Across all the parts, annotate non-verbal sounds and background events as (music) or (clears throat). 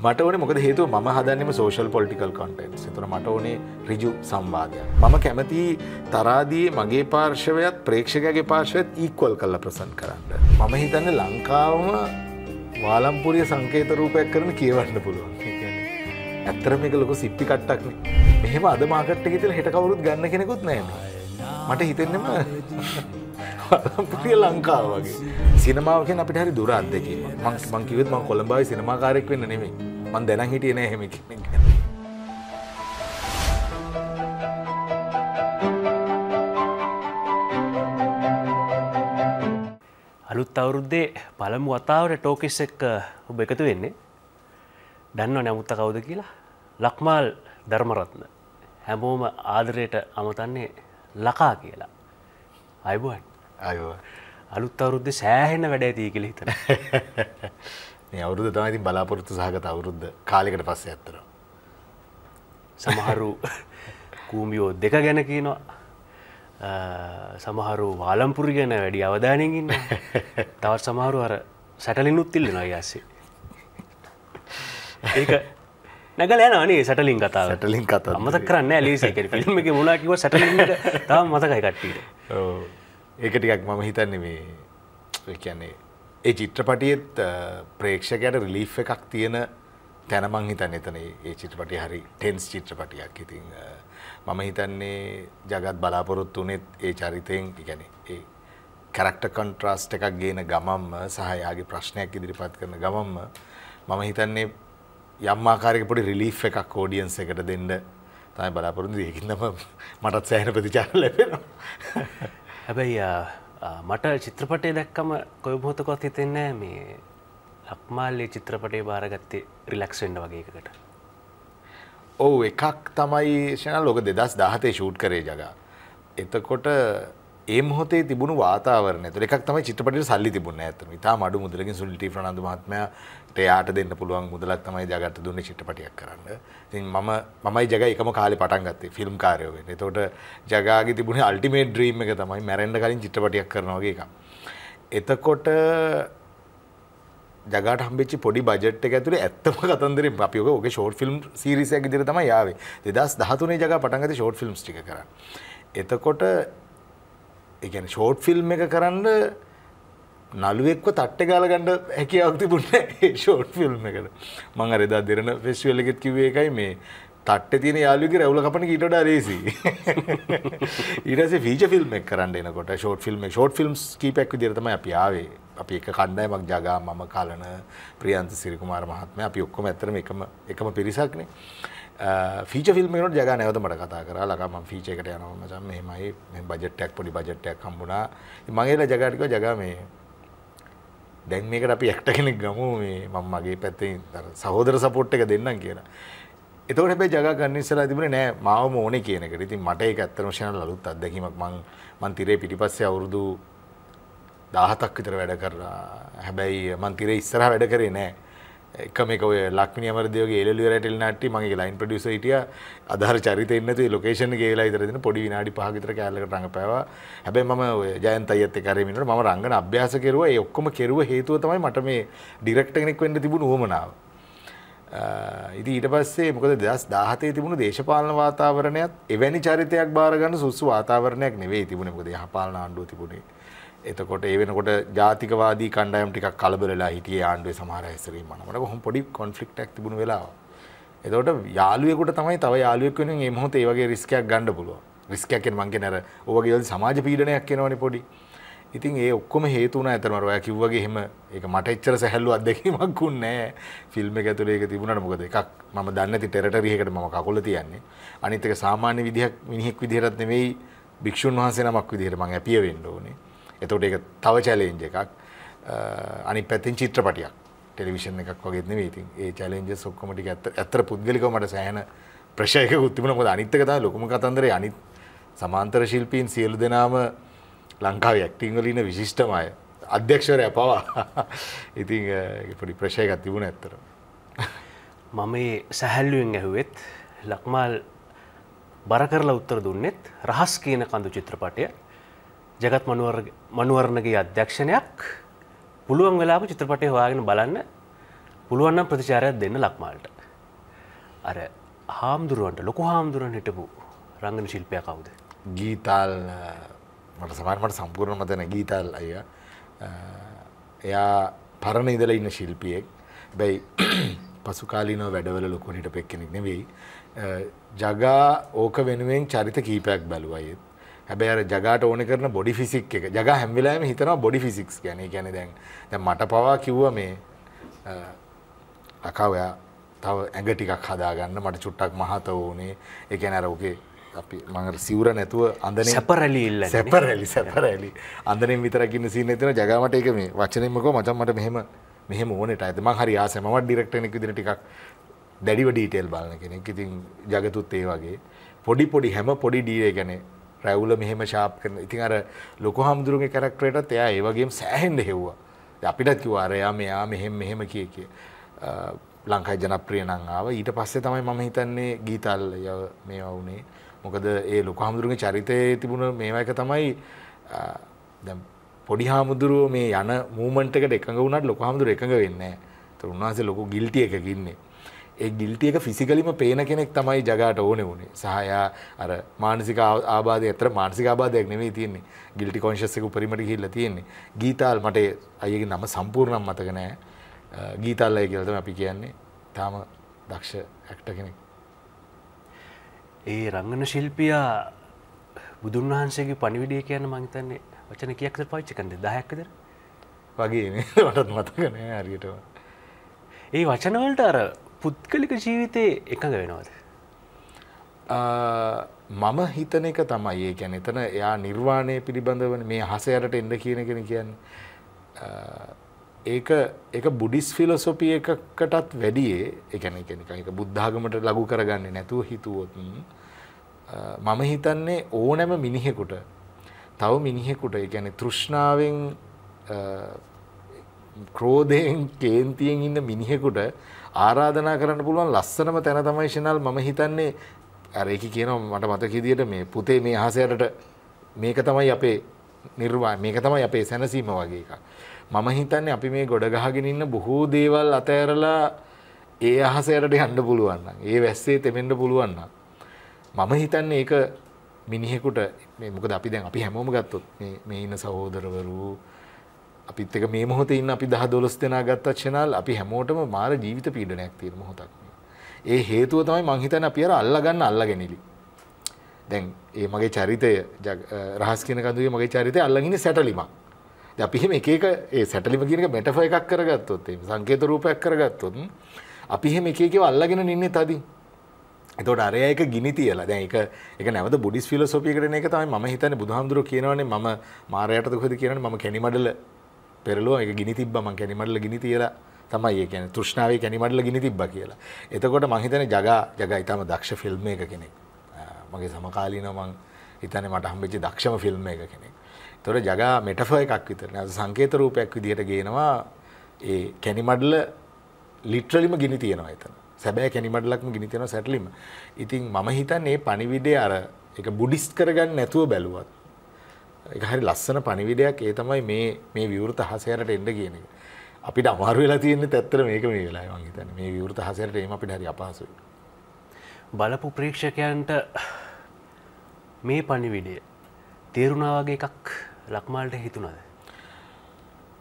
මට ඕනේ මොකද හේතුව මම හදන්නෙම සෝෂල් පොලිටිකල් කොන්ටෙන්ට්ස්. ඒතර මට ඕනේ ඍජු සංවාදයක්. මම කැමති තරාදී මගේ පාර්ශවයත් ප්‍රේක්ෂකයාගේ පාර්ශවයත් ඉක්වල් කරලා ප්‍රසන්ට් කරන්න. මම හිතන්නේ ලංකාවම වාලම්පුරිය සංකේත රූපයක් කරන කියවන්න පුළුවන්. ඒ කියන්නේ ඇත්තටම මේක ලොකු සිප්පි කට්ටක්නේ. මෙහෙම අද මාකට් එකේ තියලා හෙට කවුරුත් ගන්න කෙනෙකුත් නැහැ. මට හිතෙන්නම (laughs) පුටිය ලංකාව වගේ සිනමාවකෙන් අපිට හරි දුර අත්දකීම මං මං කිව්වෙත් මං කොළඹයි සිනමාකාරයෙක් වෙන්න නෙමෙයි මන් දැන හිටිය නෑ හෙම කෙනෙක් ගැන. අලුත් අවුරුද්දේ පළමු වතාවට ටෝකිස් එක්ක ඔබ එකතු වෙන්නේ දන්නව නැමුත්ත කවුද කියලා ලක්මාල් ධර්මරත්න හැමෝම ආදරයට අමතන්නේ ලකා කියලා අයිබුවන් අයෝ අලුත් අවුරුද්ද සෑහෙන වැඩ ඇතිී කළ හිතන (laughs) මේ අවුරුදු තමයි ඉතින් බලාපොරොත්තු සහගත අවුරුද්ද කාලයකට පස්සේ අත්තර. සමහරු කූමියෝ දෙක ගැන කියනවා සමහරු වාලම්පුරි ගැන වැඩි අවධානයෙන් ඉන්න. තවත් සමහරු අර සැටලිනුත් ඉල්ලනවා ඊයස්සේ. ඒක නැගලා යනවා නේ සැටලින් කතාව. සැටලින් කතාව. මතක කරන්නේ නැහැ ලීසි කියන්නේ ෆිල්ම් එකේ මුලා කිව්ව සැටලින් එක තාම මතකයි කට්ටියට. ඔව්. ඒක ටිකක් මම හිතන්නේ මේ ඒ කියන්නේ ඒ චිත්‍රපටියත් ප්‍රේක්ෂකයට රිලී් එකක් තියෙන තැනමං හිතන් එතන ඒ චිත්‍රපටි හරි ටෙන්ස් චිත්‍රපටියක් ඉතිං මම හිතන්නේ ජගත් බලාපොරොත්තු වනෙත් ඒ චරිතයෙන් ගැන ඒ කැරක්ට කොන්ට්‍රස්ට එකක් ගේන ගමම්ම සහයාගේ ප්‍රශ්නයක් ඉදිරිපත් කරන ගමම්ම මම හිතන්නේ යම්මාකාරක පොඩි රිලී් එකක් ෝඩියන්ස එකට දෙන්න තමයි බලාපොරොන්දු ඒකින්නම මටත් සෑහන ප්‍රතිචාර ලැබෙනවා හැබැයි මට චිත්‍රපටය දැක්කම කොයබොහොතකොත් හිතෙන්නෑ මේ ලක්මාල්ලේ චිත්‍රපටේ බාරගත්තේ රිලක්ෂෙන්ඩ වගේ එකකට. ඔවු එකක් තමයි ෂණ ලොක දෙදස් දාහතේ ෂූට් කරේ ජගා. එතකොට ඒ මොහොතේ තිබුණු වාතාවරණය තුළ එකක් තමයි චිත්‍රපටයේ සල්ලි තිබුණේ ඇත්තටම. ඉතාලම අඩු මුදලකින් සුනිල් ටී ප්‍රනාන්දු මහත්මයාට එයාට දෙන්න පුළුවන් මුදලක් තමයි ජගට දුන්නේ චිත්‍රපටයක් කරන්න. ඉතින් මම මමයි ජග එකම කාලේ පටන් ගත්තේ ෆිල්ම් කාර්යෝ වෙන්න. එතකොට ජගාගේ තිබුණේ අල්ටිමේට් ඩ්‍රීම් එක තමයි මැරෙන්න කලින් චිත්‍රපටයක් කරනවා වගේ එකක්. එතකොට ජගට හම්බෙච්චි පොඩි බජට් එක ඇතුලේ ඇත්තම කතන්දරේ අපි ඔක ඔගේ ෂෝට් ෆිල්ම් සීරීස් එකක් විදිහට තමයි ආවේ 2013 ජගා පටන් ගත්තේ ෂෝට් ෆිල්ම්ස් ටික කරන්න. එතකොට එකන ෂෝට් ෆිල්ම් එක කරන්න නළුවෙක්ව තට්ට ගාල ගණ්ඩ හැකියාවක් තිබුණ ෂෝට් ෆිල්ම් එකට මං අරෙදා දෙරන ෆෙස්වල්ලෙත් කිවේ එකයි මේ තට්ට තියෙන යාලුගේ රැවල කපන ඊට අරේසි ඉරස ීජ ෆිල්ම් එක කරන්න එනකොට ෂෝට් ෆිල්ම් ෂෝට් ෆිල්ම්ස් කීපැක් දිරතම අපි ආවේ අපි එක කණ්ඩායමක් ජගා මම කලන ප්‍රියන්ත සිරිකුමාර මහත්මය අපි ඔක්කොම ඇතරම එකම එකම පිරිසක්නේ ෆීච ෆිල්ම්මට ජග නැවත මට කතා කරා ලකම ෆීචයකට යනවමචන් මෙමයි බජට්ටක් පොඩි බජට්ටයක් කම්බුණා මගේලා ජගටික ජග මේ දැන් මේකට අපි එක්ට කෙනෙක් ගමු මේ මං මගේ පැත්තේ සහෝදර සපොට් එක දෙන්නම් කියලා එතකොට හැබැයි ජගා ගන්න ඉස්සලා තිබුණේ නෑ මාවම ඕනේ කියන එකට. ඉතින් මට ඒක ඇත්තම ෂනල් අලුත් අත්දැකීමක් මං මං තිරේ පිටිපස්සේ අවුරුදු 17ක් විතර වැඩ කරලා. හැබැයි මං තිරේ ඉස්සරහ වැඩ කරේ නෑ. එකමක ඔය ලක්මිය අමරදයගේ එල්ලිවරටල් නට මගේ ලයින් පඩියස හිටිය අදහර චරිත එන්නතු ලොකේෂන් ගේලා ඉතරදින පොඩි විනාඩි පහගතර කෑල්ලට රඟ පැවා හැබැයි මම ඔය ජයන්ත අයත්ත කරමිට ම රංගන අභ්‍යාස කෙරුව ඒ ඔක්කොම කෙරුව හේතුව තමයි මට මේ ඩිරෙක්ට කෙනෙක් වෙන්න තිබුණ හොමනාව ඉති ඊට පස්සේ මොකද දස් දාහතේ තිබුණු දේශපාලන වාතාවරණයත් එවැනි චරිතයක් භාරගන්න සුස්සු වාතාවරණයක් නෙවේ තිබුණ මොකද යහපාලන ආණ්ඩුව තිබුණේ එතකොට ඒ වෙනකොට ජාතිකවාදී කණ්ඩායම් ටිකක් කලබලලා හිටියේ ආණ්ඩුවේ සමහර හැසිරීම් මනමට කොහොම පොඩි කොන්ෆ්ලික්ට් එකක් තිබුණු වෙලාව. එතකොට යාළුවෙකුට තමයි තව යාළුවෙක් වෙනුවෙන් මේ මොහොතේ මේ වගේ රිස්ක් එකක් ගන්න පුළුවන්. රිස්ක් එකක් කියන්නේ මං කියන්නේ අර ඔවගේ සමාජ පීඩනයක් කියනවනේ පොඩි. ඉතින් ඒ ඔක්කොම හේතු වුණා අතර මම ඔයා කිව්වාගේ එහෙම ඒක මට එච්චර සැහැල්ලු අත්දැකීමක් වුණේ නැහැ. ෆිල්ම් එක ඇතුලේ ඒක තිබුණාට මොකද එකක් මම දන්නේ නැති ටෙරිටරි එකකට මම කකුල තියන්නේ. අනිත් එක සාමාන්‍ය විදිහක් මිනිහෙක් විදිහටත් නෙමෙයි භික්ෂුන් වහන්සේ නමක් විදිහට මම ඇපිය වෙන්න ඕනේ. එතකොට ඒක තව චැලෙන්ජ් එකක් අනි පැතින් චිත්‍රපටියක් ටෙලිවිෂන් එකක් වගේ නෙවෙයි ඉතින් ඒ චැලෙන්ජස් ඔක්කොම ටික ඇත්තට පුද්ගලිකව මට සෑහෙන ප්‍රෙෂර් එකකුත් තිබුණා මොකද අනිත් එක තමයි ලොකුම කතන්දරේ අනිත් සමාන්තර ශිල්පීන් සියලු දෙනාම ලංකාවේ ඇක්ටිං වල ඉන්න විශිෂ්ටම අය අධ්‍යක්ෂවරයා පවා ඉතින් ඒක පොඩි ප්‍රෙෂර් එකක් තිබුණා ඇත්තට මම මේ සැහැල්ලුවෙන් ඇහුවෙත් ලක්මාල් බර කරලා උත්තර දුන්නෙත් රහස් කියන කඳු චිත්‍රපටය ජගත් මනුවරණගේ අධ්‍යක්ෂණයක් පුළුවන් වෙලාපු චිත්‍රපටය හොයාගෙන බලන්න පුළුවන්නම් ප්‍රතිචාරයක් දෙන්න ලක්මාල්ට. අර හාමුදුරුවන්ට ලොකු හාමුදුරුවන් හිටපු රංගන ශිල්පය කවුද. ගීතල් මට සමාන්මට සම්පූර්ණ මතන ගීතල් අය එයා පරණ ඉදල ඉන්න ශිල්පියෙක් බැයි (clears throat) පසුකාලීන වැඩවල ලොකුණට පෙක්කෙනෙක් නෙවෙයි. ජගා ඕක වෙනුවෙන් චරිත කීපයක් බැලුවයෙත් හැබැ ජගට ඕන කරන බොඩි ෆිසික් එක ජග හැමිලෑම හිතනවා බොඩි ෆිසික්ස් ගැන ගැන දැන් දැ මට පවා කිව්ව මේ ලකාවයා තව ඇඟ ටිකක් හදාගන්න මට චුට්ටක් මහත වනේ එකැන අරෝකේ අපි මඟ සිවර නැතුව අඳන සැපරැලිල්ල සැපරැලි සැපරැලි අඳනින් විතරකින්න සින තින ජගමට එක මේ වචනෙමකෝ මචන්මට මෙහෙම මෙහම ඕනට ඇතම හරි ආසමව ඩිරෙක්ටනෙක් දින ටික් දැඩිව ඩීටේල් බලන කෙනෙක් ඉතින් ජගතුත් ඒ වගේ පොඩි පොඩි හැම පොඩි ඩීරේ ගැනේ රැවුල මෙහෙම ශාප් කරන ඉතින් අර ලොකු හාමුදුරුවගේ කැරක්ටරේටත් එයා ඒ වගේම සෑහෙන්න හෙව්වා. අපිටත් කිව්වා අර එයා මෙයා මෙහෙම මෙහෙම කිය කිය. ලංකාවේ ජනප්‍රිය නම් ආවා. ඊට පස්සේ තමයි මම හිතන්නේ ගීතල් මේවා වුණේ. මොකද ඒ ලොකු හාමුදුරුවගේ චරිතයේ තිබුණ මේවා එක තමයි දැන් පොඩි හාමුදුරුවෝ මේ යන මූමන්ට් එකට එකඟ වුණාට ලොකු හාමුදුරුවෝ එකඟ වෙන්නේ නැහැ. ඒතර උන්වහන්සේ ලොකු ගිල්ටි එකකින් ඉන්නේ. ඒ ගිල්ටියක ෆිසිකලිම පේන කෙනෙක් තමයි ජගාට ඕන වුණේ සහයා අර මානසික ආබාධ ඇතර මානසික ආබාධයක් නෙමේ තියන්නේ ගිල්ටි කොංශස්සක උපරිමට හිල්ල තියෙන්නේ ගීතාල් මට අයගේ නම සම්පූර්ණම් මතක නෑ ගීතල් අය කියලතම අපි කියන්නේ තාම දක්ෂ ඇක්ට කෙනෙක් ඒ රංගන ශිල්පියා බුදුන් වහන්සේගේ පණිවිඩිය කියන්න මංහිතන්නේ වචන කියක්ද පාච්චි කන්ද දහැක්කදර වගේ (laughs) මටත් මතකනෑ හරියටවා ඒ වචනවලට අර පුද්ගලික ජීවිතයේ එකඟ වෙනවද? මම හිතන එක තමයි ඒ කියන්නේ එතන එයා නිර්වාණය පිළිබඳව මේ හසයරට එන්න කියන කෙන කියන්නේ ඒක ඒක බුද්දිස් ෆිලොසොෆි එකකටත් වැඩියේ ඒ කියන්නේ කියන්නේ ඒක බුද්ධාගමට ලඟු කරගන්නේ නැතුව හිතුවොත් මම හිතන්නේ ඕනෑම මිනිහෙකුට තව මිනිහෙකුට ඒ කියන්නේ තෘෂ්ණාවෙන් ක්‍රෝධයෙන් කේන්තියෙන් ඉන්න මිනිහෙකුට ආරාධනා කරන්න පුළුවන් ලස්සනම තැන තමයි ශනල් මම හිතන්නේ අර ඒක කියනවා මට මතක විදියට මේ පුතේ මේ අහසයටට මේක තමයි අපේ නිර්වා මේක තමයි අපේ සැනසීම වගේ එකක්. මම හිතන්නේ අපි මේ ගොඩ ගහගෙන ඉන්න බොහෝ දේවල් අතහැරලා ඒ අහසයටට යන්න පුළුවන් නම් ඒ වැස්සේ තෙමෙන්න පුළුවන් නම් මම හිතන්නේ ඒක මිනිහෙකුට මේ මොකද අපි දැන් අපි හැමෝම ගත්තොත් මේ මේ ඉන්න සහෝදරවරු අපිත් එක මේ මොහොතේ ඉන්න අපි 10 12 දෙනා ගත්තා චනල් අපි හැමෝටම මාර ජීවිත පීඩනයක් තියෙන මොහොතක් මේ. ඒ හේතුව තමයි මං හිතන්නේ අපි අර අල්ලගන්න අල්ලගෙනලි. දැන් ඒ මගේ චරිතය රහස් කියන කඳුවේ මගේ චරිතය අල්ලගෙන සැටලිමක්. දැන් අපි එහෙම එක එක ඒ සැටලිම කියන එක මෙටාෆර් එකක් කරගත්තොත් එහෙම සංකේත රූපයක් කරගත්තොත් අපි එහෙම එක එකව අල්ලගෙන ඉන්නේ තදින්. එතකොට අරය එක ගිනි තියලා දැන් ඒක ඒක නැවත බුද්දිස් ෆිලොසොෆි එකට එන එක තමයි මම හිතන්නේ බුදුහාමුදුරුවෝ කියනවනේ මම මාරයට දුකද කියනවනේ මම කෙනිමඩල පෙරලුව එක ගිනි තිබ්බ මං කැනිමටල ගිනි තියලා තමයි ඒ කියන තෘෂ්ණාව කැනිමටල ගිනි තිබ්බ කියලා. එතකොට මං හිතන ජගා ජගා ඉතාම දක්ෂ ෆිල්ම් එක කෙනෙක්. මගේ සමකාලීනව මං හිතන්නේ මට හම්බෙච්ච දක්ෂම ෆිල්ම් එක කෙනෙක්. ඒතකොට ජගා මෙටෆර් එකක් විතරනේ. සංකේත රූපයක් විදිහට ගේනවා ඒ කැනිමඩල ලිටරලිම ගිනි තියෙනවා එතන. සැබෑ කැනිමඩලක්ම ගිනි තියෙනවා සැටලිම. ඉතින් මම හිතන්නේ පණිවිඩය අර ඒක බුඩිස්ට් කරගන්න නැතුව බැලුවත් එක හරි ලස්සන පණිවිඩයක් ඒ තමයි මේ මේ විවෘත හසයට එන්න කියන එක. අපිට අමාරු වෙලා තියෙන්නේ ඇත්තට මේක මේ වෙලාවේ මං හිතන්නේ. මේ විවෘත හසයට එීම අපිට හරි අපහසුයි. බලපු ප්‍රේක්ෂකයන්ට මේ පණිවිඩය තේරුණා වගේ එකක් ලක්මාල්ට හිතුණාද?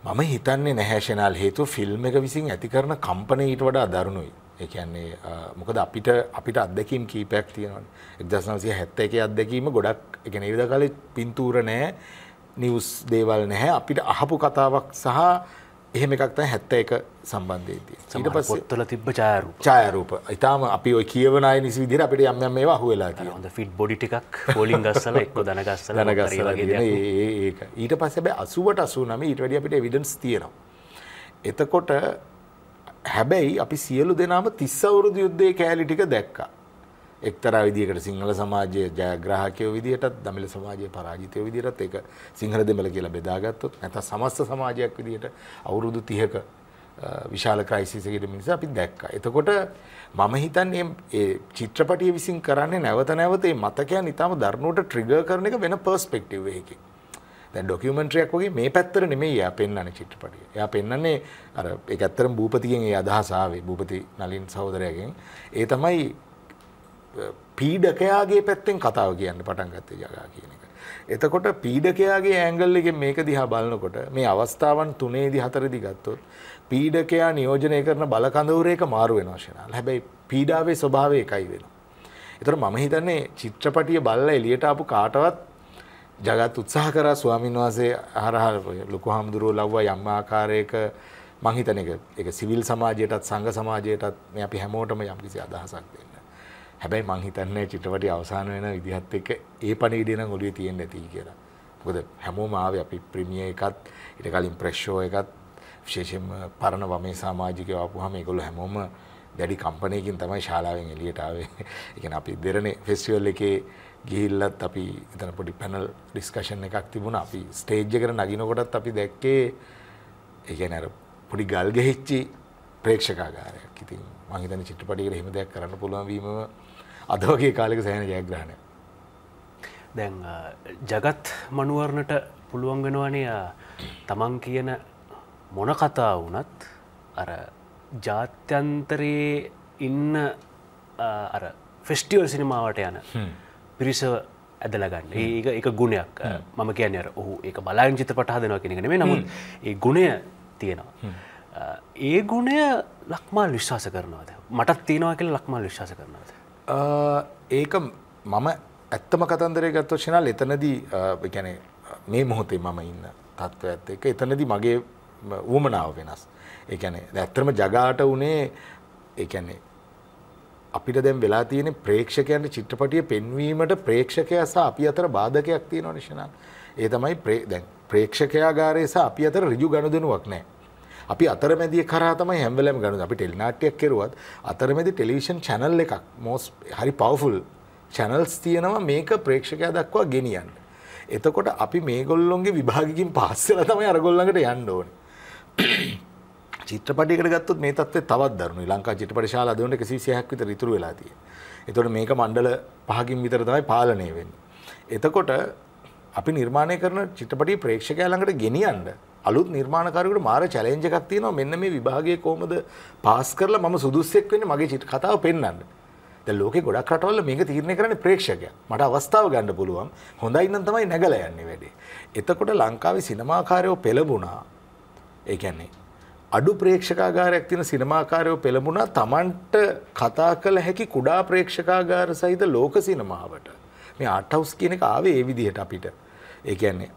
මම හිතන්නේ නැහැ ෂෙනල් හේතුව ෆිල්ම් එක විසින් ඇති කරන කම්පන ඊට වඩා දරුණුයි. ඒන්නේ මොකද අපිට අපිට අදකම් කීපයක් තියෙනවා එක්දස්නසිය හැත්ත එක අදකීම ගොඩක් එකන විද කල පින්තූර නෑ නිවස් දේවල් නැහැ අපිට අහපු කතාවක් සහ එහෙම එකක්ත හැත්ත එක සම්බන්ධයේදී සට පස් ොත්තල තිබ චාරු චායරූප ඉතාම අපි ඔය කියවනය නිසි විදිර අපිට යම් මේ හුවෙලා හොඳ ෆිට් බොඩි ටිකක් පොලින් ගස්සල එක්ක දනගස්ස දනගස්සල ඒ ඊට පස්සබ අසුවට අසු නම ඊට වැඩිය අපිට විඩන්ස් තියෙනවා එතකොට හැබැයි අපි සියලු දෙනාම තිස්සවුරුදු යුද්ධය කෑලි ටික දැක්කා. එක්තරා විදිකට සිංහල සමාජයේ ජයග්‍රහකයෝ විදිහටත් දමිළ සමාජයේ පරාජිතයෝ විදිහටත් ඒක සිංහල දෙමළ කියලා බෙදාගත්තොත් නැත්නම් සමස්ත සමාජයක් විදිහට අවුරුදු 30ක විශාල ක්‍රයිසිස් එකකට මිනිස්සු අපි දැක්කා. එතකොට මම හිතන්නේ මේ චිත්‍රපටිය විසින් කරන්නේ නැවත නැවත මේ මතකයන් ඊටම දරුණුවට ට්‍රිගර් කරන එක වෙන පර්ස්පෙක්ටිව් එකකින්. දැන් ඩොකියුමෙන්ටරියක් වගේ මේ පැත්තට නෙමෙයි එයා පෙන්වන්නේ චිත්‍රපටිය. එයා පෙන්වන්නේ අර ඒක ඇත්තටම භූපතිගෙන් ඒ අදහස ආවේ භූපති නලින් සහෝදරයාගෙන්. ඒ තමයි පීඩකයාගේ පැත්තෙන් කතාව කියන්න පටන් ගත්තේ ජගා කියන එක. එතකොට පීඩකයාගේ ඇංගල් එකෙන් මේක දිහා බලනකොට මේ අවස්ථාවන් තුනේදී හතරේදී ගත්තොත් පීඩකයා නියෝජනය කරන බල කඳවුරේක මාරු වෙනවා ශනාල. හැබැයි පීඩාවේ ස්වභාවය එකයි වෙනවා. ඒතර මම හිතන්නේ චිත්‍රපටිය බලලා එළියට ආපු කාටවත් ජගත් උත්සාහ කරා ස්වාමීන් වහන්සේ හරහා ලොකු හාමුදුරුවෝ ලව්වා යම් ආකාරයක මං හිතන එක ඒක සිවිල් සමාජයටත් සංඝ සමාජයටත් මේ අපි හැමෝටම යම්කිසි අදහසක් දෙන්න. හැබැයි මං හිතන්නේ චිත්‍රපටි අවසන් වෙන විදිහත් එක්ක ඒ පණිවිඩය නම් ඔළුවේ තියෙන්න ඇති කියලා. මොකද හැමෝම ආවේ අපි ප්‍රීමියර් එකත් ඊට කලින් ප්‍රෙස් ෂෝ එකත් විශේෂයෙන්ම පරණ වමේ සමාජිකයෝ ආපුවාම ඒගොල්ලෝ හැමෝම දැඩි කම්පණයකින් තමයි ශාලාවෙන් එළියට ආවේ. (laughs) ඒ කියන්නේ අපි දෙරණේ ෆෙස්ටිවල් එකේ ගිහිල්ලත් අපි එතන පොඩි පැනල් ඩිස්කෂන් එකක් තිබුණ අපි ස්ටේජ්ජ කර නගිනකොටත් අපි දැක්කේ ඒකැන අර පොඩි ගල් ගෙහිච්චි ප්‍රේක්ෂකාගාරයක් ඉතින් මහිතන චිත්‍රපටිකට හෙම දෙයක් කරන්න පුළුවන්වීම අද වගේ කාලෙක සෑන ජයග්‍රහණය දැන් ජගත් මනුවරණට පුළුවන් වෙනවනය තමන් කියන මොන කතා වනත් අර ජාත්‍යන්තරයේ ඉන්න අර ෆෙස්ටිවල් සිනිමාවට යන පිරිස ඇදලගන්න ඒක එක ගුණයක් මම කියන අර ඔහු ඒ බලායන් චිත්‍ර පටහ දෙනවා කෙනෙගෙන මේ නමුත් ඒ ගුණය තියෙනවා. ඒ ගුණය ලක්මාල් විශ්වාස කරනවාද. මටත් තියෙනවා කියල ලක්මාල් විශ්වාස කරනවාද. ඒක මම ඇත්තම කතන්දරය ගත්ව ශනල් එතනදී ගැන මේ මොහොතේ මම ඉන්න තත්ත්ව ඇත්ත එක එතනදී මගේ වුවමනාව වෙනස්. ඒැන ඇත්තරම ජගාට වනේ ඒැනේ අපිට දැන් වෙලා තියෙන ප්‍රේක්ෂකයන්ට චිත්‍රපටිය පෙන්වීමට ප්‍රේක්ෂකයා සහ අපි අතර බාධකයක් තියෙනවා නිෂණන්. ඒ තමයි දැන් ප්‍රේක්ෂකයාගාරය සහ අපි අතර ඍජු ගනුදෙනුවක් නැහැ. අපි අතරමැදිය කරා තමයි හැම වෙලෙම ගනුදෙනු. අපි ටෙලි නාට්‍යයක් කරුවත් අතරමැදි ටෙලිවිෂන් channel එකක් most හරි powerful channels තියෙනවා මේක ප්‍රේක්ෂකයා දක්වා ගෙනියන්න. එතකොට අපි මේගොල්ලොන්ගේ විභාගකින් පාස් වෙලා තමයි අරගොල්ලන්ට යන්න ඕනේ. චිත්‍රපටියකට ගත්තොත් මේ තත්ත්වය තවත් දරුණුයි. ලංකා චිත්‍රපට ශාලා අද වෙනකොට 160ක් විතර ඉතුරු වෙලා තියෙනවා. එතකොට මේක මණ්ඩල පහකින් විතර තමයි පාලනය වෙන්නේ. එතකොට අපි නිර්මාණය කරන චිත්‍රපටි ප්‍රේක්ෂකයා ළඟට ගෙනියන්න අලුත් නිර්මාණකාරයෙකුට මාර චැලෙන්ජ් එකක් තියෙනවා මෙන්න මේ විභාගයේ කොහොමද පාස් කරලා මම සුදුස්සෙක් වෙන්නේ මගේ චිත්‍ර කතාව පෙන්වන්න. දැන් ලෝකේ ගොඩක් රටවල මේක තීරණය කරන්නේ ප්‍රේක්ෂකයා. මට අවස්ථාව ගන්න පුළුවන්. හොඳයි නම් තමයි නැගලා යන්නේ වැඩේ. එතකොට ලංකාවේ සිනමාකාරයෝ පෙළඹුණා. ඒ කියන්නේ අඩු ප්‍රේක්ෂකාගාරයක් තින සිනමාකාරයෝ පෙළඹුණා තමන්ට කතා කළ හැකි කුඩා ප්‍රේක්ෂකාගාර සහිත ලෝක සිනමාවට මේ අටවස් කියන එක ආවේ ඒ විදිහට අපිට ඒ කියන්නේ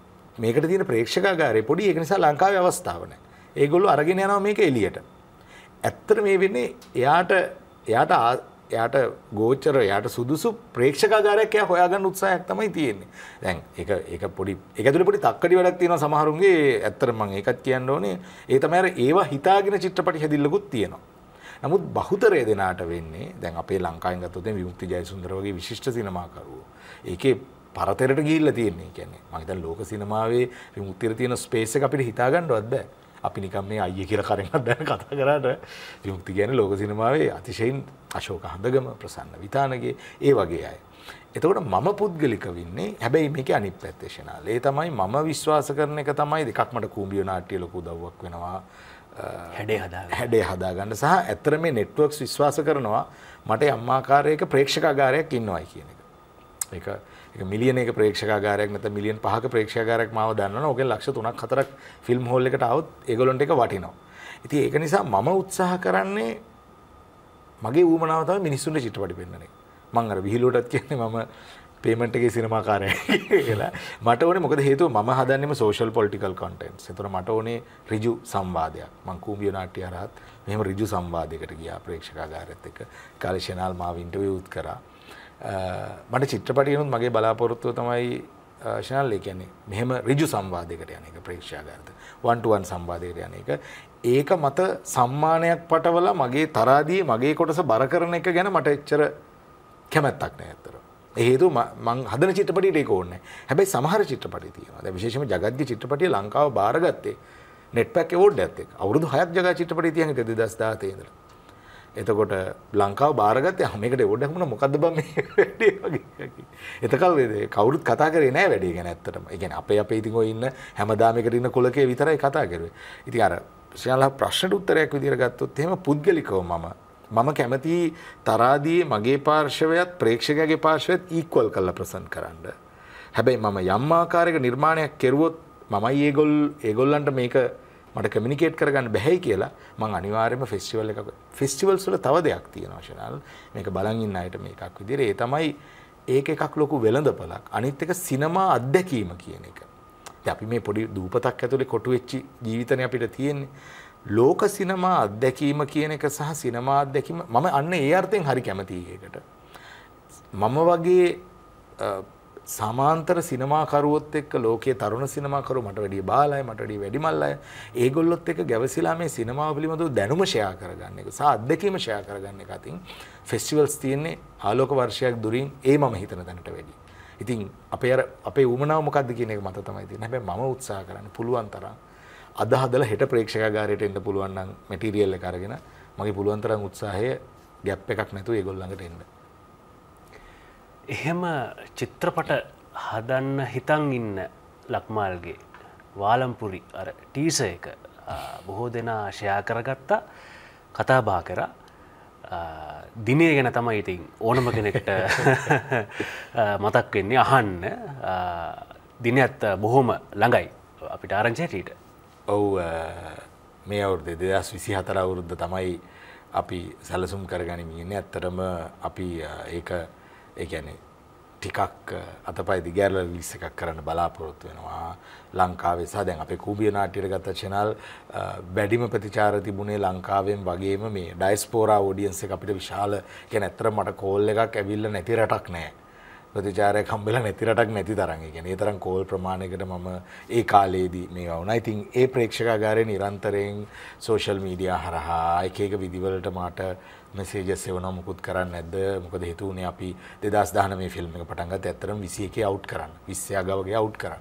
මේකට තියෙන ප්‍රේක්ෂකාගාරය පොඩි ඒක නිසා ලංකාවේ අවස්ථාව නැහැ ඒගොල්ලෝ අරගෙන යනවා මේක එළියට ඇත්තට මේ වෙන්නේ එයාට එයාට එයාට ගෝචර යට සුදුසු ප්‍රේක්ෂකාගාරයක් එයා හොයාගන්න උත්සාහයක් තමයි තියෙන්නේ. දැන් ඒක ඒක පොඩි ඒක ඇතුලේ පොඩි තක්කඩි වැඩක් තියෙනවා සමහරුන්ගේ. ඇත්තටම මම ඒකත් කියන්න ඕනේ. ඒ තමයි අර ඒවා හිතාගෙන චිත්‍රපටි හැදිල්ලකුත් තියෙනවා. නමුත් බහුතරය දෙනාට වෙන්නේ දැන් අපේ ලංකාවෙන් ගත්තොත් මේ විමුක්ති ජයසුන්දර වගේ විශිෂ්ට සිනමාකරුවෝ. ඒකේ පරතරයට ගිහිල්ලා තියෙන්නේ. කියන්නේ මම හිතන්නේ ලෝක සිනමාවේ විමුක්තියට තියෙන ස්පේස් එක අපිට හිතාගන්නවත් බෑ. අපි නිකම් මේ අයිය කියලා කරෙන්වත් දැන කතා කරාට විමුක්ති කියන්නේ ලෝක සිනමාවේ අතිශයින් අශෝක හඳගම ප්‍රසන්න විතානගේ ඒ වගේ අය. එතකොට මම පුද්ගලික වෙන්නේ හැබැයි මේක අනිත් පැත්තේ ශනාල. ඒ තමයි මම විශ්වාස කරන එක තමයි දෙකක් මට කූඹිය නාට්‍ය ලොකු දව්වක් වෙනවා. (laughs) හැඩේ හදා හැඩේ හදාගන්න සහ ඇත්තට මේ නෙට්වර්ක්ස් විශ්වාස කරනවා මට යම් ආකාරයක ප්‍රේක්ෂකාගාරයක් ඉන්නවයි කියන එක. ඒක මිලියන එක ප්‍රේක්ෂකාරයක් නත මිලියන් පහක ප්‍රේක්ෂකාරයක් මාව දන්න ඕක ලක්ෂ තුනක් හතරක් ෆිල්ම් හෝල් එකට අවත් ඒගොලොන්ට එක වටිනවා. ඉති ඒක නිසා මම උත්සාහ කරන්නේ මගේ ූමනාවතාව මිනිස්සුන්ට චිත්‍රපටි පෙන්න්නන මං අර විහිලෝටත් කියන්නේ මම පේමට්ගේ සිනමාකාරය කියලා මට ඕන මොකද හේතු ම හදන්නම සෝෂල් පොලිටිකල් කොටන්ස් තුර මට ඕනේ රිජු සම්වාධයක් මංකූමිය නාට්‍ය අරත් මෙම රිජු සම්වාධයකට ගියා ප්‍රේක්ෂකාගාරත් එක කාලශනාල් මාව ඉන්ටවිය උත් කරා මට චිත්‍රපටියනුත් මගේ බලාපොරොත්තුව තමයි ශනල්ලේ කියන්නේ මෙහෙම ඍජු සංවාදයකට යන එක ප්‍රේක්ෂාගාරත වන් ටු වන් සංවාදයකට යන එක ඒක මත සම්මානයක් පටවලා මගේ තරාදී මගේ කොටස බර කරන එක ගැන මට එච්චර කැමැත්තක් නෑ අතට. හේතු මං හදන චිත්‍රපටියට ඒක ඕනේ. හැබැයි සමහර චිත්‍රපටි තියෙනවා. දැන් විශේෂයෙන්ම ජගත්ගේ චිත්‍රපටිය ලංකාව බාරගත්තේ net pack award එකත් එක්ක. අවුරුදු 6ක් ජගා චිත්‍රපටිය තියන් 2017 ඉඳලා. එතකොට ලංකාව බාරගත්තය හමකට ගොඩක්ුණ මොකද බම එතකල් කවුරුත් කතා කරේ නෑ වැඩේ ගැන ඇත්තටම එකගෙන අපේ අප ඉතිකෝ ඉන්න හැමදාමකරන්න කොලකේ විතරයි කතා කරේ ඉති අර ශයාලා ප්‍රශ්නට උත්තරයක් විදිරගත්තොත් එෙම පුද්ගලිකව මම මම කැමති තරාදී මගේ පාර්ශවයත් ප්‍රේක්ෂකගේ පාර්ශවයත් ඊක්වල් කල්ල ප්‍රසන් කරන්න. හැබැයි මම යම්මාකාරක නිර්මාණයක් කෙරුවොත් මමයි ඒගොල් ඒගොල්ලන්ට මේක මට කමිනිකේට් කරගන්න බැහැයි කියලා මං අනිවාර්යයෙන්ම ෆෙස්ටිවල් එකක ෆෙස්ටිවල්ස් වල තව දෙයක් තියෙනවා ශනල් මේක බලන් ඉන්න අයට මේ එකක් විදිහට ඒ තමයි ඒක එකක් ලොකු වෙළඳපළක් අනිත් එක සිනමා අත්දැකීම කියන එක. දැන් අපි මේ පොඩි දූපතක් ඇතුලේ කොටු වෙච්ච ජීවිතනේ අපිට තියෙන්නේ. ලෝක සිනමා අත්දැකීම කියන එක සහ සිනමා අත්දැකීම මම අන්න ඒ අර්ථයෙන් හරි කැමතියි ඒකට. මම වගේ සමාන්තර සිනමාකරුවොත් එක්ක ලෝකයේ තරුණ සිනමාකරු මට වැඩිය බාලයි මට වැඩිය වැඩිමල් අය ඒගොල්ලොත් එක්ක ගැවසිලා මේ සිනමාව පිළිබඳව දැනුම ෂෙයා කරගන්න එක සහ අත්දැකීම ෂෙයා කරගන්න එක අතින් ෆෙස්ටිවල්ස් තියෙන්නේ ආලෝක වර්ෂයක් දුරින් ඒ මම හිතන දැනට වැඩි. ඉතින් අපේ අර අපේ උමනාව මොකද්ද කියන එක මත තමයි තියෙන්නේ. හැබැයි මම උත්සාහ කරන්නේ පුළුවන් තරම් අද හදලා හෙට ප්‍රේක්ෂකාගාරයට එන්න පුළුවන් නම් මැටීරියල් එක අරගෙන මගේ පුළුවන් තරම් උත්සාහය ගැප් එකක් නැතුව ඒගොල්ලන්ට එන්න. එහෙම චිත්‍රපට හදන්න හිතන් ඉන්න ලක්මාල්ගේ වාලම්පුරි අර ටීස එක බොහෝ දෙනා ශයා කරගත්තා කතාබා කර දිනය ගැන තමයි ඉතින් ඕනම කෙනෙකට මතක් වෙන්නේ අහන්න දිනත් බොහොම ළඟයි අපිට ආරංචයටට ඔව් මේ අවුරුදේ දෙදස් විසි හතර අවුරුද්ධ තමයි අපි සැලසුම් කරගනිමින්න ඇත්තරම අපි ඒක ඒගැනෙ ටිකක් අතපයි දිගෑරල ලිස් එකක් කරන්න බලාපොරොත්තු වෙනවා ලංකාවේ සහ දැන් අපේ කූබිය නාට්‍යයට ගත චැනල් වැඩිම ප්‍රතිචාර තිබුණේ ලංකාවෙන් වගේම මේ ඩයිස්පෝරා ඔඩියන්ස් එක අපිට විශාල කියන්නේ ඇත්තට මට කෝල් එකක් ඇවිල්ලා නැති රටක් නැහැ ප්‍රතිචාරය කම්බෙලා නැතිරටක් නැති තරන් ගැන තරම් කෝල් ප්‍රමාණයකට මම ඒ කාලයේදී මේ වුණ ඉතින් ඒ ප්‍රේක්ෂකාගාරය නිරන්තරයෙන් සෝෂල් මීඩියා හරහා එකක විදිවලට මාට මෙසේජස් එවන මුකුත් කරන්න ඇද මොකද හිතුවනේ අපි දෙදස් දාන මේ ෆිල්ම් එක පටන්ගත් ඇත්තරම් විසි එක අවු් කරන්න විශ්‍යයාගවගේ අවු් කරන්න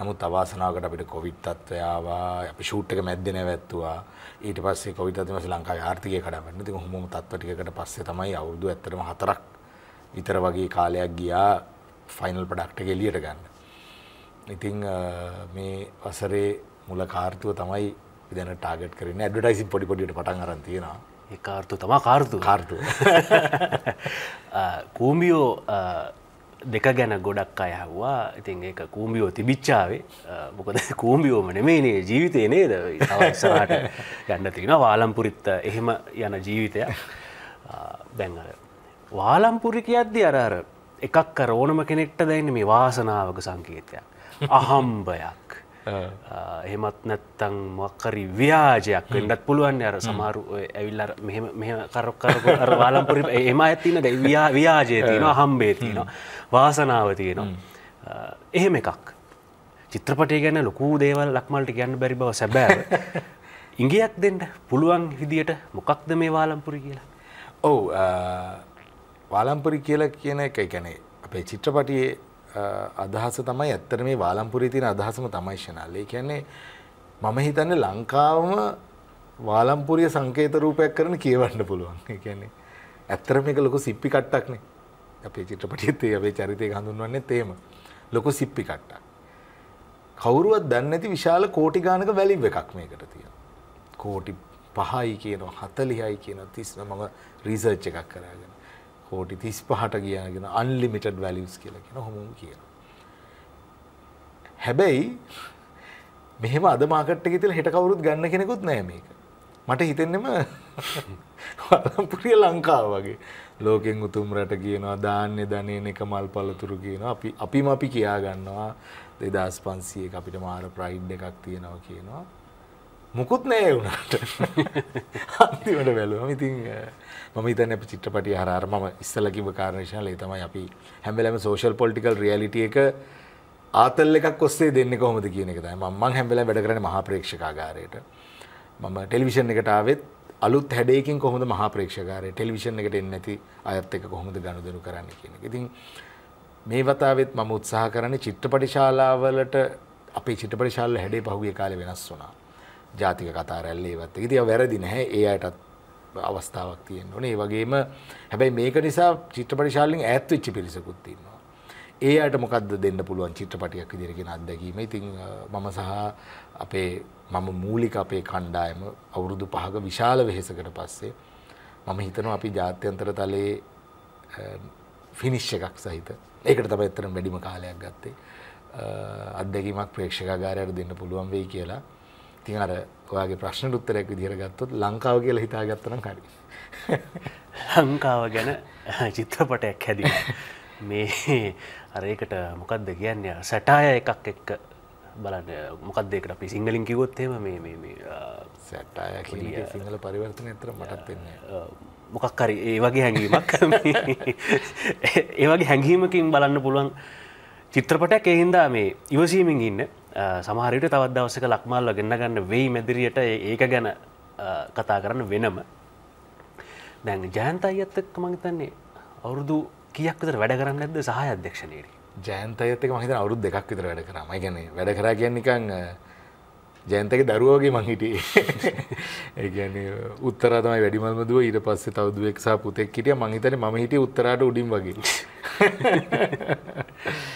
නමුත් අවාසනාවට අපිට කොවිත් තත්ත්වයාවා අපි ෂූට්ටක මැද්දෙන වැත්තුවා ඊට පස්සේ කොවිතමස ලංකා ආර්ථකය කඩන්න ති හොම තත්වටිකට පස්සේ තමයි අවුදු ඇතරම හතරක් විතර වගේ කාලයක් ගියා ෆයිනල් ප්‍රඩක්ට ගෙලියට ගන්න. ඉතිං මේ වසරේ මුල කාර්තුව තමයි දැන ටාගට කරන ඇඩටයිසින් පොඩිපොඩිට පටන් අර තියෙනවා ඒ කාර්තු තමා කාර්තු කාර්තු (laughs) කූමියෝ දෙක ගැන ගොඩක් අයහවා ඉතින් (laughs) ඒ කූමියෝ තිබිච්චාවේ මොකද කූමියෝම නෙමේනේ ජීවිතය නේද සරට යන්න තිෙන වාලම්පුරිත්ත එහෙම යන ජීවිතය දැන්ගල වාලම්පුරි කියද්දි අරර එකක් අර ඕනම කෙනෙක්ට දැන්න මේ වාසනාවක සංකේතයක් අහම්බයක් (laughs) එහෙමත් නැත්තං මක්කරි ව්‍යාජයක් වෙන්නත් පුළුවන් අර සමාරු ඇවිල්ල කරක්කර වාලම්පුරි එම ඇතින දැ ව්‍යාජය (laughs) තියෙනවා හම්බේ තියෙනවා වාසනාව තියෙනවා එහෙම එකක් චිත්‍රපටය ගැන ලොකූ දේවල් ලක්මල්ට ගැන්න බැරි බව සැබෑ (laughs) ඉංගයක් දෙන්න පුළුවන් විදියට මොකක්ද මේ වාලම්පුරි කියලා ඔවු වාලම්පුරි කියලා කියන එක එකැනේ අපේ චිත්‍රපටියේ අදහස තමයි ඇත්තට මේ වාලම්පුරී තියෙන අදහසම තමයි ශනාල. ඒ කියන්නේ මම හිතන්නේ ලංකාවම වාලම්පුරිය සංකේත රූපයක් කරන කියවන්න පුළුවන්. ඒ කියන්නේ ඇත්තට මේක ලොකු සිප්පි කට්ටක්නේ. අපේ චිත්‍රපටියේත් ඒ අපේ චරිතය හඳුන්වන්නේ තේම ලොකු සිප්පි කට්ටක්. කවුරුවත් දන්නේ නැති විශාල කෝටි ගානක වැලිව් එකක් මේකට තියෙනවා. කෝටි 5යි කියනවා 40යි කියනවා 30 මම රිසර්ච් එකක් කරාගෙන කෝටි තිස් පහට කියගෙන අන්ලිමිටඩ් වැලිස් කියලකෙන හොමුම් කියන. හැබැයි මෙහෙම අද මාකට් එක තිල හෙට කවුරුත් ගන්න කෙනෙකුත් නෑ මේක මට හිතෙන්නෙම වලම්පුරිය ලංකාව වගේ ලෝකෙන් උතුම් රට කියනවා දාන්‍ය ධනයන එක මල් පලතුරු කියනවා අපි අපිම අපි කියා ගන්නවා දෙදස් පන්සිය අපිට මාර ප්‍රයිඩ් එකක් තියෙනවා කියනවා මොකුත් නෑ වුණට අන්තිමට බැලුවම ඉතින් මම ඉතන අප චිත්‍රපටිය හරාර මම ඉස්සලකිව කාරණශාලේ තමයි අපි හැබලම සෝෂල් පොලිටිකල් රියලිටිය එක ආතල් එකක් ඔස්සේ දෙන්න කොහොමද කියන එක තමයි මම හැම්බෙල වැඩ කරන මහා ප්‍රේක්ෂකාගාරයට මම ටෙලිවිෂන් එකට ආවෙත් අලුත් හැඩයකින් කොහොමද මහා ප්‍රේක්ෂකාරය ටෙලිවිෂන් එකට එන්නේ නැති අයත් එක්ක කොහොමද ගනුදෙනු කරන්නේ කියන එක. ඉතින් මේ වතාවෙත් මම උත්සාහ කරන්නේ චිත්‍රපටි ශාලාවලට අපේ චිත්‍රපටි ශාලාවල හැඩේ පහුගිය කාලේ වෙනස් වුණා. ජාතික කතා රැල්ලේ වත් ඉතිය වැරදි නැහැ ඒ අයටත් අවස්ථාවක් තියෙන්න ඕනේ ඒ වගේම හැබැයි මේක නිසා චිත්‍රපට ශාලාවෙන් ඈත් වෙච්ච පිරිසකුත් ඉන්නවා ඒ අයට මොකක්ද දෙන්න පුළුවන් චිත්‍රපටියක් විදිහට කියන අත්දැකීම ඉතින් මම සහ අපේ මම මූලික අපේ කණ්ඩායම අවුරුදු 5ක විශාල වෙහෙසකට පස්සේ මම හිතනවා අපි ජාත්‍යන්තර තලයේ ෆිනිෂ් එකක් සහිත ඒකට තමයි ඇත්තටම වැඩිම කාලයක් ගත්තේ අත්දැකීමක් ප්‍රේක්ෂකාගාරයට දෙන්න පුළුවන් වෙයි කියලා ඉතින් අර ඔයාගේ ප්‍රශ්නට උත්තරයක් විදිහට ගත්තොත් ලංකාව කියලා හිතාගත්තනම් හරි. ලංකාව ගැන චිත්‍රපටයක් හැදුවා. මේ අර ඒකට මොකද්ද කියන්නේ සටාය එකක් එක්ක බලන්න මොකක්දේකට අපි සිංහලින් කිවොත්තේම මේ සැට්ටාය කිය සිංහල පරිවර්තන ඇතර මටත් වෙන්නේ මොකක්කරි ඒ වගේ හැඟීමක් ඒ වගේ හැඟීමකින් බලන්න පුළුවන් චිත්‍රපටයක් එහින්දා මේ ඉවසීමෙන් ඉන්න සමහරිට තවත් දවසක ලක්මල්ල ගන්න ගන්න වෙයි මැදිරියට ඒක ගැන කතා කරන්න වෙනම දැන් ජයන්ත අයත්තක් මංතන්නේ අවුරුදු කියක්කතර වැඩ කරන්න ඇද සහ අධ්‍යක්ෂණයට ජයන්ත අයත්තක මහිත අවුරුදු දෙකක් විතර වැඩ කරම ගැන වැඩ කරා ගැන්නිකං ජයන්තක දරුවෝගේ මංහිටිය (laughs) ඒගැන උත්තරාතමයි වැඩිමල්ම දුව ඊට පස්සේ තවදුවෙක්සා පුතෙක් හිටිය මංහිතන මහිට උත්තරාට උඩින් වගේ (laughs)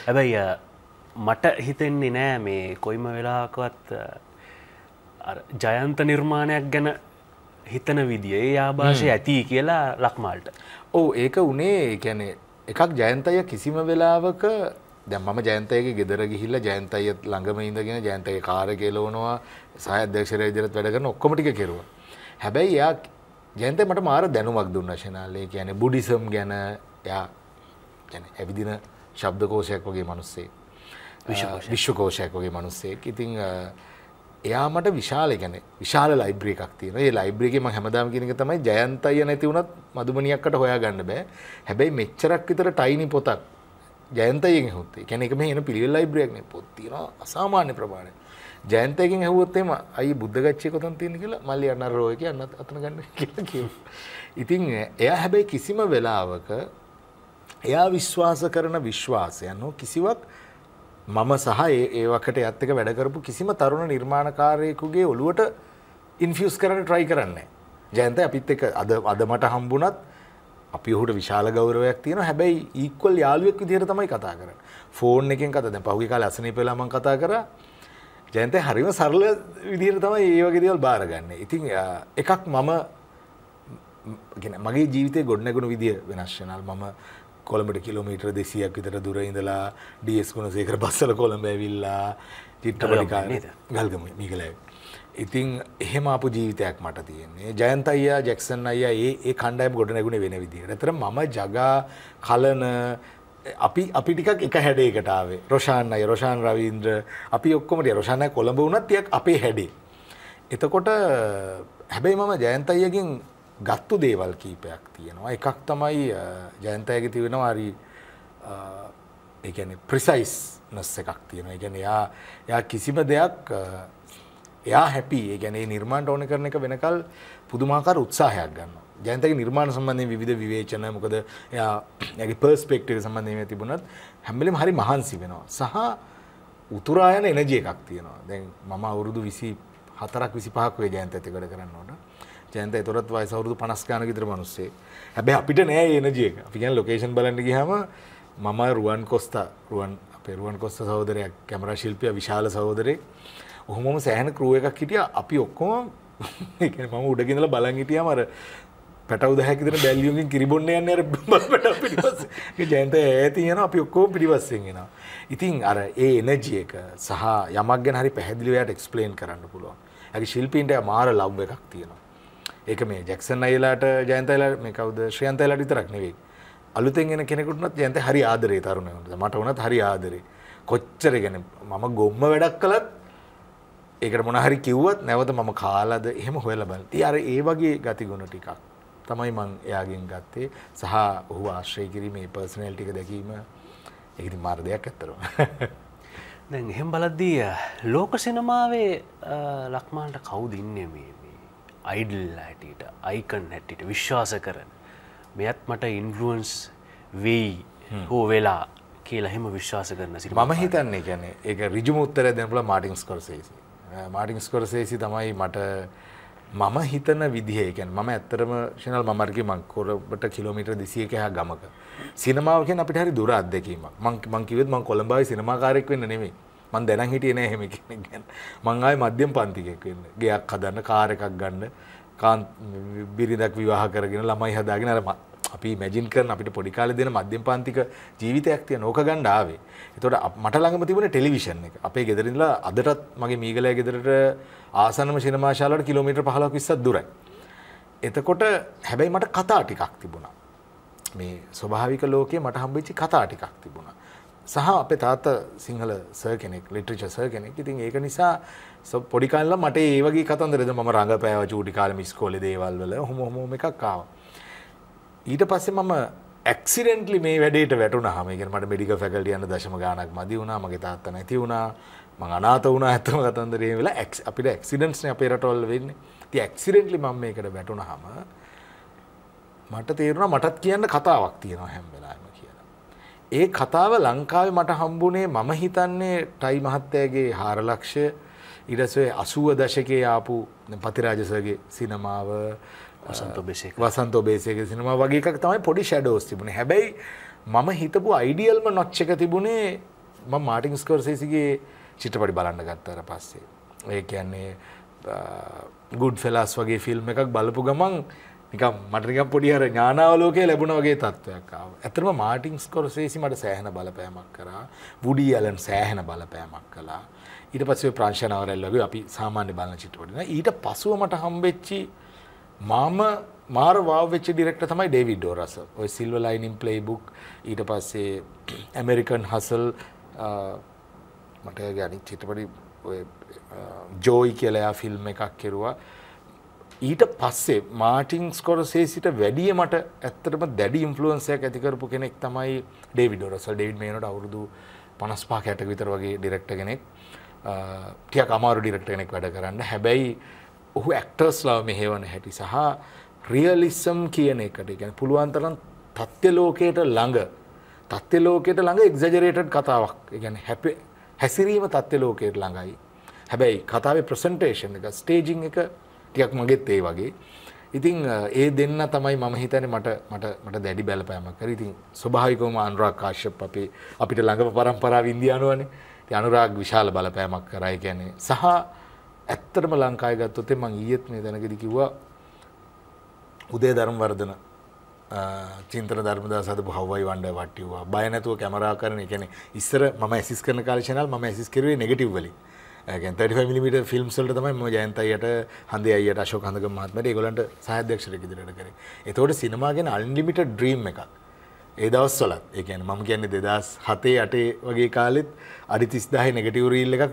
හැබැයි මට හිතෙන්නේ නෑ මේ කොයිම වෙලාකවත් ජයන්ත නිර්මාණයක් ගැන හිතන විදිිය ඒ ආභාෂය ඇති කියලා ලක්මාල්ට ඕ ඒක උනේ ගැන එකක් ජයන්තය කිසිම වෙලාවක දැම් ම ජයන්තයගේ ගෙදර ගිහිල්ල ජයන්තය ළඟම ඉඳගෙන ජයන්තය කාර කෙලවනවා සහ අධ්‍යක්ෂර ඉදිරත් වැඩගන්න ඔක්කොමටික කෙරුව හැබැයි යා ජයන්තය මට මාර දැනුමක් දුන්න ශනාලේ කියන බුඩිසම් ගැන යා ඇවිදින ශබ්දකෝෂයක් වගේ මනුස්සේ විශ්වකෝෂයක් වගේ මනුස්සෙක් ඉතිං එයා මට විශාල ගැන විශාල ලයිබ්‍රේ එකක් තියෙන ඒ ලයිබ්‍රේගේම හැමදාම කියනක තමයි ජයන්තය නැති වුණත් මදුමනියක්කට හොයා ගන්න බෑ හැබැයි මෙච්චරක් විතර ටයිනි පොතක් ජයන්තයෙන් හුත්තේ කැනෙ එක මේ එන පිළිවෙල් ලයිබ්‍රේයක්න පොත්තින අසාමාන්‍ය ප්‍රමාණය ජයන්තයකින් හැවත්තේම අයි බුද්ධගච්චය කොතන් තියෙන කියලා මල්ලි අන්න රෝයක අන්න අතන ගන්න (laughs) කියලා කිය. ඉතින් එයා හැබැයි කිසිම වෙලාවක එයා විශ්වාස කරන විශ්වාසයන් හෝ කිසිවක් මම සහ ඒ වකට ඇත්තක වැඩකරපු කිසිම තරුණ නිර්මාණකාරයකුගේ ඔලුවට ඉන්ෆියස් කරන ට්‍රයි කරන්න. ජයන්ත අපිත් එක අද අද මට හම්බුනත් අපි ඔහුට විශාල ගෞරවයක් තියෙන හැබැයි ඊක්වල් යාලුවෙක් විදිහට තමයි කතා කර ෆෝන් එකෙන් කත දැ පහුගේ කාල අසනය පෙලාම කතා කර ජයන්ත හරිම සරල විදිහට තමයි ඒ වගේ දේවල් බාරගන්න ඉතිං එකක් මම ගෙන මගේ ජීවිතය ගොඩනැගුණු විදිිය වෙනශ්නල් මම කොළඹට කිලෝමීටර් දෙසියක් විතර දුර ඉඳලා ඩස් ගුණ සේකර බස්සල කොළඹ ඇවිල්ලා චිට්ටපටිකා ගල්ගම මිකලෑ. ඉතිං එහෙම අපපු ජීවිතයක් මට තියන්නේ ජයන්ත අයියා ජැක්සන් අයියා ඒ ඒ කණ්ඩයම් ගොඩ නැගුණ වෙන විදි. ඇතර ම ජගා කලන අපි අපි ටිකක් එක හැඩේකටාවේ රොෂාන් අය රොෂාන් රවීන්ද්‍ර අපි ඔක්කොමට රොෂාණය කොළඹ වුණත් තියක් අපේ හැඩේ. එතකොට හැබැයි මම ජයන්තයියකින් ගත්තු දේවල් කීපයක් තියෙනවා. එකක් තමයි ජයන්තයගේ තිවෙනවා හරි ඒ කියන්නේ ප්‍රිසයිස් නස් එකක් තියෙනවා. ඒ කියන්නේ එයා එයා කිසිම දෙයක් එයා හැපි. ඒ කියන්නේ නිර්මාණට ඕන කරන එක වෙනකල් පුදුමාකාර උත්සාහයක් ගන්නවා. ජයන්තගේ නිර්මාණ සම්බන්ධයෙන් විවිධ විවේචන මොකද එයා එයාගේ පර්ස්පෙක්ටිව් සම්බන්ධයෙන් තිබුණත් හැම වෙලෙම හරි මහන්සි වෙනවා. සහ උතුරා යන එනර්ජි එකක් තියෙනවා. දැන් මම අවුරුදු 24ක් 25ක් වේ ජයන්තත් එක්ක වැඩ කරනකොට ජයන්ත තොරත් වයි සවරුදු පනස්කාන විතර මනුස්සේ හැබැ අපිට නෑ ඒනජිය අපිගන් ලොකේෂන් බලන්න ගහම මම රුවන් කොස්තා රුවන් පෙරුවන් කොස්ත සහෝදරයක් කැමර ශිල්පිය විශාල සහෝදරේ ඔහොමම සෑහන කරුව එකක් හිටිය අපි ඔක්කොම (laughs) මම උඩගෙනල බලන් හිටිය මර පැටව දැකිතර බැල්ලියුමින් කිරිබොන්න යන්න ජයන්ත ඇති යන අපි ඔක්කෝ පිරිවස්සෙන්ගෙන ඉතින් අර ඒ එනජිය එක සහ යමක් ගැන හරි පැහැදිලිවයට එක්ස්පලේන් කරන්න පුළුවන් ඇ ශිල්පීන්ට මාර ලබ්ව එකක් තියෙනවා ඒක මේ ජැක්සන් අයිලාට ජයන්තයිලා මේ කවද ශ්‍රියන්තයිලාට විතරක් නෙවෙයි අලුතෙන් එන කෙනෙකුටනත් ජයන්ත හරි ආදරේ තරුණයන්ට මට වුණත් හරි ආදරේ කොච්චර ගැන මම ගොම්ම වැඩක් කළත් ඒකට මොනහරි කිව්වත් නැවත මම කාලද එහෙම හොයලා බලන. ඉතින් අර ඒ වගේ ගතිගුණ ටිකක් තමයි මං එයාගෙන් ගත්තේ සහ ඔහු ආශ්‍රය කිරීමේ පර්සනල් ටික දැකීම ඒක ඉතින් මාර දෙයක් ඇත්තටම. (laughs) දැන් එහෙම බලද්දී ලෝක සිනමාවේ ලක්මාන්ට කවුද ඉන්නේ මේ අයිඩල් හැටියට අයිකන් හැටිට විශ්වාස කරන මෙයත් මට ඉන්ෆලුවන්ස් වෙයි හෝ වෙලා කියලා හෙම විශ්වාස කරන සිට ම හිතන්නේ ගැන එක රිජම උත්තර දෙනපල මාටිංස් කරසේසි මාටිංස් කරසේසි තමයි මට මම හිතන විදිහයකැන් මම ඇත්තරම ශනල් මමර්ගේ මංකොරට කිලෝමිට දෙසියක හා ගමක සිනමාවකෙන් අපිට හරි දුර අත්දැකීමක් මං මංකිවත් මං කොළඹයි සිනමාකාරෙක් වෙන්න නෙමේ මන් දැන හිටිය නෑ හෙම කෙනෙක් ගැන මංආය මධ්‍යම පන්තිකෙක් වෙන්න ගයක් හදන්න කාර එකක් ගන්න කාන් බිරිඳක් විවාහ කරගෙන ළමයි හදාගෙන අර අපි මැජින් කරන අපිට පොඩි කාලේ දෙන මධ්‍යම පාන්තික ජීවිතයක් තියෙන ඕක ගන්න ආවේ. එතකොට මට ළඟම තිබුණේ ටෙලිවිෂන් එක. අපේ ගෙදර ඉඳලා අදටත් මගේ මීගලෑ ගෙදරට ආසන්නම සිනමාශාලාවට කිලෝමීටර් 15ක් 20ක් දුරයි. එතකොට හැබැයි මට කතා ටිකක් තිබුණා. මේ ස්වභාවික ලෝකයේ මට හම්බෙච්ච කතා ටිකක් තිබුණා. සහ අපේ තාත්ත සිංහල සර් කෙනෙක් ලිට්‍රච සර් කෙනෙක් ඉතින් ඒක නිසා පොඩිකාල්ල මට ඒවගේ කතන්දරද ම රඟපෑව චූටි කාලම ස්කෝල දේවල්වල හොම හොම එකක් කාව. ඊට පස්සේ මම ඇක්සිඩෙන්ටලි මේ වැඩේට වැටුන හමගෙන මට මඩික ැකල්ට යන්න දශම ගානක් මදි වුණා මගේ තාත්ත නැති වුණා මං අනාත වුණ ඇතම කතන්දරේ වෙලා ඇක් අපිට ඇක්සිඩන්ස්න අපේ රටොල් වෙන්න ති ඇක්සිඩෙන්ටලි මම මේකට වැටුණ හම මට තේරුණ මටත් කියන්න කතාවක් තියෙනවා හැම ඒ කතාව ලංකාවේ මට හම්බුනේ මම හිතන්නේ ටයි මහත්තයාගේ හාරලක්ෂය ඉරසේ අසුව දශකයේ ආපු පතිරාජසගේ සිනමාව වසන්ත බේසයක සිනම වගේ එකක් තමයි පොඩි ෂඩෝස් තිබුණ හැබැයි මම හිතපු අයිඩියල්ම නොච්චක තිබුණේ ම මාටිංස් කර්සේසිගේ චිත්‍රපටි බලන්න ගත්තර පස්සේ ඒ කියන්නේ ගුඩ් ෆෙලාස් වගේ ෆිල්ම් එකක් බලපු ගමන් නිකම් මටනිකම් පොඩිහර ඥානාවලෝකය ලැබුණවගේ තත්ත්වයක්කාව ඇතරම මාටිංස් කොරසේසි මට සෑහන බලපෑමක් කරා වුඩී ඇලන් සෑහන බලපෑමක් කලා ඊට පස්සේ ප්‍රංශනාවරැල්ලගේ අපි සාමාන්‍ය බලන චිත්‍රපටින ඊට පසුව මට හම්බෙච්චි මම මාර වාවෙච්ච ඩිරෙක්ට තමයි ඩේවිඩ් ඩෝරස ඔය සිල්ව ලයිනින් ප්ලේබුක් ඊට පස්සේ ඇමෙරිකන් (clears throat) හසල් මට ගැනි චිත්‍රපටි ජෝයි කියලයා ෆිල්ම් එකක් කෙරුවා ඊට පස්සේ මාටිං ස්කොරසේසිට වැඩිය මට ඇත්තටම දැඩි ඉන්ෆලුවන්සයක් ඇතිකරපු කෙනෙක් තමයි ඩේවිඩ රසල් ඩේවිඩ් මේනට අවුරුදු පනස්පා කැට විතර වගේ ඩිරෙක්ට කෙනෙක් ටියක් අමාරු ඩිරෙක්ට කෙනෙක් වැඩ කරන්න හැබැයි ඔහු ඇක්ටර්ස්ලා මෙහෙවන හැටි සහ රියලිස්සම් කියන එකට ගැන පුළුවන්තරන් තත්්‍ය ලෝකයට ළඟ තත්්‍ය ලෝකයට ළඟ එක්ජජරේටඩ් කතාවක් ගැන හැප හැසිරීම තත්්‍ය ලෝකයට ළඟයි හැබැයි කතාවේ ප්‍රසන්ටේෂන් එක ස්ටේජිං එක ටිකක් මගෙත් ඒ වගේ. ඉතින් ඒ දෙන්න තමයි මම හිතන්නේ මට මට මට දැඩි බැලපෑමක් කරේ. ඉතින් ස්වභාවිකවම අනුරාග් කාශ්‍යප් අපේ අපිට ළඟම පරම්පරාව ඉන්දියානුවනේ. ඉතින් අනුරාග් විශාල බැලපෑමක් කරා. ඒ කියන්නේ සහ ඇත්තටම ලංකාවේ ගත්තොත් මම ඊයේත් මේ දැනගදි කිව්වා උදේ ධර්මවර්ධන චින්තන ධර්මදාස හදපු හව්වයි වණ්ඩ වට්ටිව්වා. බය නැතුව කැමරා කරන, ඒ කියන්නේ ඉස්සර මම ඇසිස් කරන කාලේ channel මම ඇසිස් කරුවේ නෙගටිව් වලින්. ැමිට eh, ෆිල්ම් සල්ට තම ජයන්තයියට හන්ද අයට අශෝ කඳක මහත්මට ගොලන්ට සහධ්‍යක්ෂරක දිරට කර එතවට සිනමාගෙන අන්ලිමිට ඩ්‍රීම් එකක් ඒ දවස්වලත් ඒකන මම කියන්නේ දෙදස් හතේ අටේ වගේ කාලෙත් අඩි තිස්දාහ නෙගටිවරීල් එක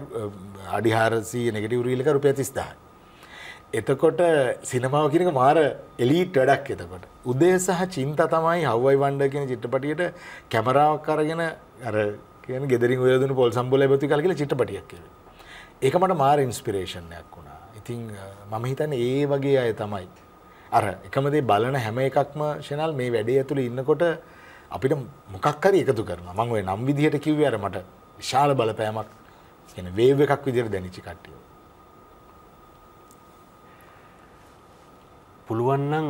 අඩිහාරසී නෙගටිවරීල් එක රුපය තිස්දාහ එතකොට සිනමාව කියනක මාර එලීට් වැඩක් එතකොට. උදේ සහ චින්ත තමයි හවයි වන්ඩ කියෙන චිත්‍රපටියට කැමරාවක් කරගෙන අර කියන ගෙදරින් වේදන පොල් සම්බල ඇති කල්ගල චිටපටියක් කියලා. ඒක මට මාර ඉන්ස්පිරේෂණයක් වුණා ඉතිං මම හිතන්න ඒ වගේ අය තමයි අර එකමදේ බලන හැම එකක්ම ශනල් මේ වැඩේ ඇතුළ ඉන්නකොට අපිට මොකක්කරි එකතු කරන මං ඔය නම් විදිහට කිව්ව අර මට විශාල බලපෑමක් එන වේව එකක් විදිර දැනිචි කට්ටිය පුළුවන්නන්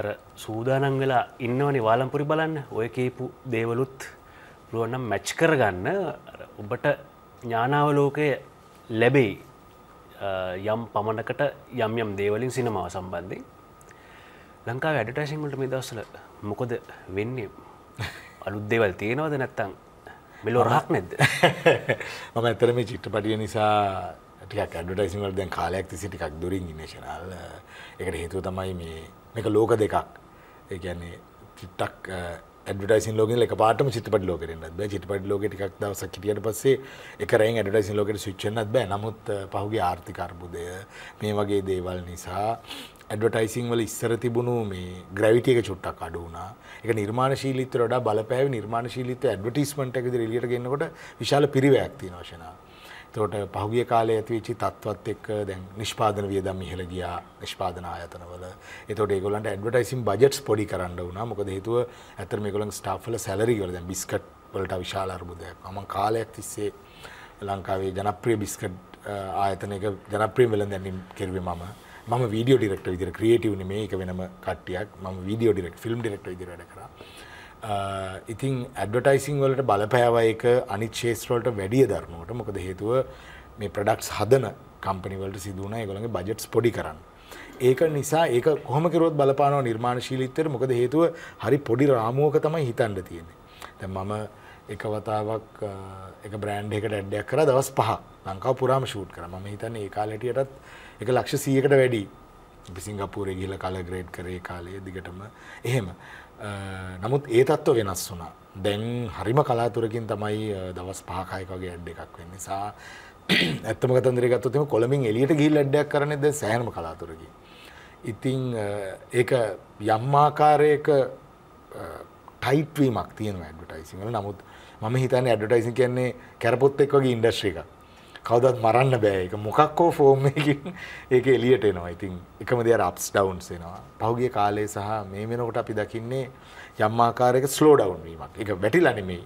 අර සූදානම් වෙලා ඉන්නවනි වාලම්පුරි බලන්න ඔය කේපු දේවලුත් පුළුවන්නම් මැච් කරගන්න ඔබට ඥානාවලෝකය ලැබෙයි යම් පමණකට යම් යම් දේවලින් සිනමාව සම්බන්ධය ලංකා වැඩටයිසින්මට මේ දවසල මොකොද වෙන්නේ අලුද්දේවල් තියෙනවද නැත්තං මෙලෝ රහක් නැද්ද (laughs) මම ඇතර මේ චිත්‍රපටිය නිසා ටිකක් ඇඩටයිසින්වල දැන් කාලයක් තිසි ටිකක් දුරින් ඉන්නේශනල් එකට හේතුව තමයි මේ මේක ලෝක දෙකක් ඒ කියන්නේ චිට්ටක් ඇඩටයිසින් ලෝක එක පාටම චිතපට ලෝකරන්න බ චිටපට ලෝක එකක් දවසක් කිටියට පස්සේ එකරයි ඇඩටයිසින් ලෝකට ශිච්චනත් බෑ නමුත් පහුගේ ආර්ථිකර්බුදය මේ වගේ දේවල් නිසා ඇඩටයිසින් වල ඉස්සර තිබුණු මේ ග්‍රවිටියක චුට්ටක් අඩු වුණා එක නිර්මාණශීලිතර වඩා බලපෑව නිර්මාණශීලිත ඇඩවටිස්මට එකද එලියට ගෙන්නකොට විශාල පිරිවයක් තියෙන වශනාව තෝට පහුගිය කාලේ ඇතිවිචි තත්වත් එක් දැන් නිෂ්පාදන වියදම් ඉහළ ගියා නිෂ්පාදන ආයතනවල එතකොට ඒගොල්ලන්ට ඇඩ්වර්ටයිසින් බජට්ස් පොඩි කරන්න වුණා මොකද හේතුව ඇත්තටම මේගොල්ලන් ස්ටාෆ් වල සැලරි වල දැන් බිස්කට් වලට විශාල අර්බුදයක් මම කාලයක් තිස්සේ ලංකාවේ ජනප්‍රිය බිස්කට් ආයතනයක ජනප්‍රිය වෙළඳැන්වීම් කෙරුවේ මම මම වීඩියෝ ඩිරෙක්ටර් විදිහට ක්‍රියේටිව් නෙමෙයි ඒක වෙනම කට්ටියක් මම වීඩියෝ ඩිරෙක්ට් ෆිල්ම් ඩිරෙක්ටර් විදිහට වැඩ කරා ඉතිං ඇඩ්වටයිසිං වලට බලපෑවයක අනිච්චේස්ත්‍රවලට වැඩිය දරනුවට මොකද හේතුව මේ ප්‍රඩක්ස් හදන කම්පනිවලට සිදුවන ගොළඟ බජට්ස් පොඩි කරන්න. ඒක නිසා ඒක කොහමකිරොත් බලපානව නිර්මාණශීලිත්තර මොකද හේතුව හරි පොඩි රාමුවක තමයි හිතන්ඩ තියෙන. තැ මම එකවතාවක් එක බ්‍රෑන්් එකට ඇඩ්ඩයක් කර දවස් පහ ලංකාව පුරාම ෂූට් කර ම හිතන්න ඒ කාලටියටත් එක ලක්ෂ සියකට වැඩි සිංගපූර ගිල කල ග්‍රේඩ් කරේ කාලය දිගටම එහෙම නමුත් ඒ තත්ත්ව වෙනස් වුණා. දැන් හරිම කලාතුරකින් තමයි දවස් පහකයක වගේ ඇඩ් එකක් වෙන්නේ. සා (clears throat) ඇත්තම කතන්දරේ ගත්තොත් එimhe කොළඹින් එළියට ගිහිල්ලා ඇඩ්ඩයක් කරන්නේ දැන් සෑහෙනම කලාතුරකින්. ඉතින් ඒක යම් ආකාරයක ටයිට් වීමක් තියෙනවා ඇඩ්වර්ටයිසින් වල. නමුත් මම හිතන්නේ ඇඩ්වර්ටයිසින් කියන්නේ කැරපොත් එක්ක වගේ ඉන්ඩස්ට්‍රි එකක්. කවදත් මරන්න බෑ එක මොකක් හෝ ෆෝම් එකින් (laughs) ඒක එලියට එනවා ඉතින් එකම දෙයට අප්ස් ඩවුන්ස් එනවා පහුගිය කාලේ සහ මේ වෙනකොට අපි දකින්නේ යම් ආකාරයක ස්ලෝ ඩවුන් වීමක් ඒක වැටිලා නෙමෙයි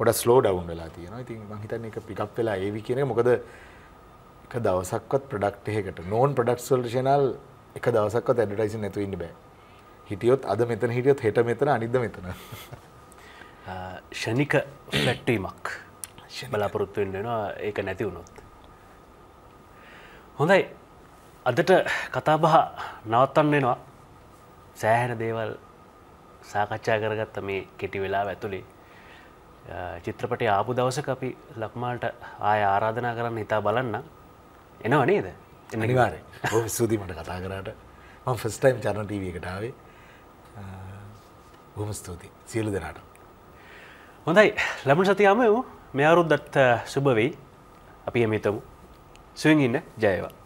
පොඩක් ස්ලෝ ඩවුන් වෙලා තියෙනවා ඉතින් මං හිතන්නේ ඒක පිකප් වෙලා ඒවි කියන එක මොකද එක දවසක්වත් ප්‍රොඩක්ට් එකකට නෝන් ප්‍රොඩක්ට්ස් වලට channel එක දවසක්වත් ඇඩ්වර්ටයිසින් නැතුව ඉන්න බෑ හිටියොත් අද මෙතන හිටියොත් හෙට මෙතන අනිද්ද මෙතන (laughs) ෂණික ෆ්ලැට්වීමක් බලාපොරොත්තුවෙන් වෙනවා ඒක නැති වුණොත්. හොඳයි අදට කතාබහ නවත්තන්න වෙනවා සෑහෙන දේවල් සාකච්ඡා කරගත්ත මේ කෙටි වෙලා ඇතුළේ චිත්‍රපටය ආපු දවස අපි ලක්මාල්ට ආය ආරාධනා කරන්න හිතා බලන්න එනවා නේද එනිවාර සූදීමට කතා කරට මං ෆස්ටයිම් චරණටව එකටාවේ හොම ස්තුති සියලු දෙනාට හොඳයි ලැබුණ සතියාම වූ මෙයාරුද්දත් සුභවෙයි අපි එමිතමු සුවෙන් ඉන්න ජයවා